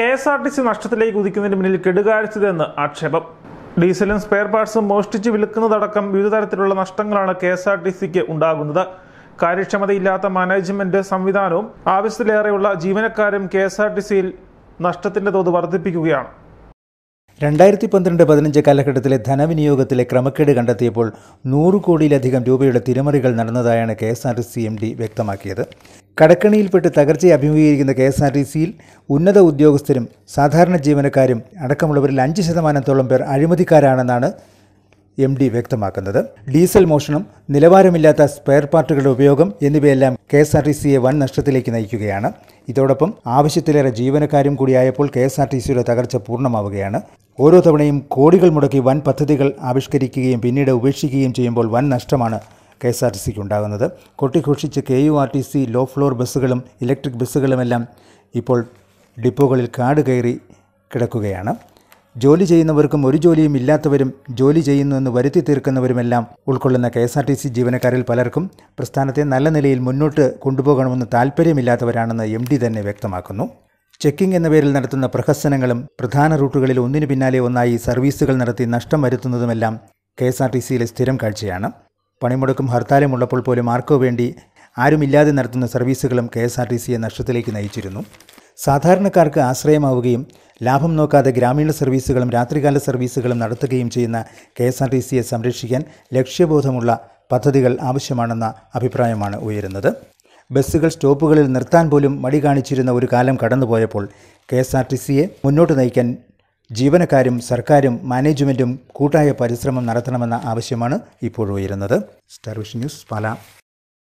K S R T C നഷ്ടത്തിലേക്ക് കുതിക്കുന്നതിന് മുന്നിൽ കെടുകാഴ്ചതെന്ന് ആക്ഷേപം ഡീസലും സ്പെയർ പാർട്സും മോഷ്ടിച്ച് വിൽക്കുന്നതടക്കം വിവിധ തരത്തിലുള്ള നഷ്ടങ്ങളാണ് കെ എസ് ആർ ടി സിക്ക് ഉണ്ടാകുന്നത് കാര്യക്ഷമതയില്ലാത്ത മാനേജ്മെന്റ് സംവിധാനവും ആവശ്യത്തിലേറെയുള്ള ജീവനക്കാരും കെ എസ് ആർ ടി സിയിൽ നഷ്ടത്തിന്റെ തോത് വർദ്ധിപ്പിക്കുകയാണ് രണ്ടായിരത്തി പന്ത്രണ്ട് പതിനഞ്ച് കാലഘട്ടത്തിലെ ധനവിനിയോഗത്തിലെ ക്രമക്കേട് കണ്ടെത്തിയപ്പോൾ നൂറ് കോടിയിലധികം രൂപയുടെ തിരിമറികൾ നടന്നതായാണ് K S R T C M D വ്യക്തമാക്കിയത് കടക്കണിയിൽപ്പെട്ട് തകർച്ചയെ അഭിമുഖീകരിക്കുന്ന കെ എസ് ആർ ടി സിയിൽ ഉന്നത ഉദ്യോഗസ്ഥരും സാധാരണ ജീവനക്കാരും അടക്കമുള്ളവരിൽ അഞ്ച് ശതമാനത്തോളം പേർ അഴിമതിക്കാരാണെന്നാണ് എം ഡി വ്യക്തമാക്കുന്നത് ഡീസൽ മോഷണം നിലവാരമില്ലാത്ത സ്പെയർ പാർട്ടുകളുടെ ഉപയോഗം എന്നിവയെല്ലാം കെ എസ് ആർ ടി സിയെ വൻ നഷ്ടത്തിലേക്ക് നയിക്കുകയാണ് ഇതോടൊപ്പം ആവശ്യത്തിലേറെ ജീവനക്കാരും കൂടിയായപ്പോൾ കെ എസ് ആർ ടി സിയുടെ തകർച്ച പൂർണ്ണമാവുകയാണ് ഓരോ തവണയും കോടികൾ മുടക്കി വൻ പദ്ധതികൾ ആവിഷ്കരിക്കുകയും പിന്നീട് ഉപേക്ഷിക്കുകയും ചെയ്യുമ്പോൾ വൻ നഷ്ടമാണ് കെ എസ് ആർ ടി സിക്ക് ഉണ്ടാകുന്നത് കൊട്ടിഘോഷിച്ച് K U R T C low floor ബസ്സുകളും ഇലക്ട്രിക് ബസ്സുകളുമെല്ലാം ഇപ്പോൾ ഡിപ്പോകളിൽ കാട് കയറി കിടക്കുകയാണ് ജോലി ചെയ്യുന്നവർക്കും ഒരു ജോലിയും ഇല്ലാത്തവരും ജോലി ചെയ്യുന്നുവെന്ന് വരുത്തി തീർക്കുന്നവരുമെല്ലാം ഉൾക്കൊള്ളുന്ന K S R T C ജീവനക്കാരിൽ പലർക്കും പ്രസ്ഥാനത്തെ നല്ല നിലയിൽ മുന്നോട്ട് കൊണ്ടുപോകണമെന്ന് താല്പര്യമില്ലാത്തവരാണെന്ന് എം ഡി തന്നെ വ്യക്തമാക്കുന്നു ചെക്കിംഗ് എന്ന പേരിൽ നടത്തുന്ന പ്രഹസനങ്ങളും പ്രധാന റൂട്ടുകളിൽ ഒന്നിനു പിന്നാലെ ഒന്നായി സർവീസുകൾ നടത്തി നഷ്ടം വരുത്തുന്നതുമെല്ലാം കെ എസ് ആർ ടി സിയിലെ സ്ഥിരം കാഴ്ചയാണ് പണിമുടക്കും ഹർത്താലും ഉള്ളപ്പോൾ പോലും ആർക്കോ വേണ്ടി ആരുമില്ലാതെ നടത്തുന്ന സർവീസുകളും കെ എസ് ആർ ടി സിയെ നഷ്ടത്തിലേക്ക് നയിച്ചിരുന്നു സാധാരണക്കാർക്ക് ആശ്രയമാവുകയും ലാഭം നോക്കാതെ ഗ്രാമീണ സർവീസുകളും രാത്രികാല സർവീസുകളും നടത്തുകയും ചെയ്യുന്ന കെ എസ് ആർ ടി സിയെ സംരക്ഷിക്കാൻ ലക്ഷ്യബോധമുള്ള പദ്ധതികൾ ആവശ്യമാണെന്ന അഭിപ്രായമാണ് ഉയരുന്നത് ബസ്സുകൾ സ്റ്റോപ്പുകളിൽ നിർത്താൻ പോലും മടി കാണിച്ചിരുന്ന ഒരു കാലം കടന്നുപോയപ്പോൾ കെ എസ് ആർ ടി സിയെ മുന്നോട്ട് നയിക്കാൻ ജീവനക്കാരും സർക്കാരും മാനേജ്മെൻറ്റും കൂട്ടായ പരിശ്രമം നടത്തണമെന്ന ആവശ്യമാണ് ഇപ്പോൾ ഉയരുന്നത് സ്റ്റാർ ന്യൂസ് പാല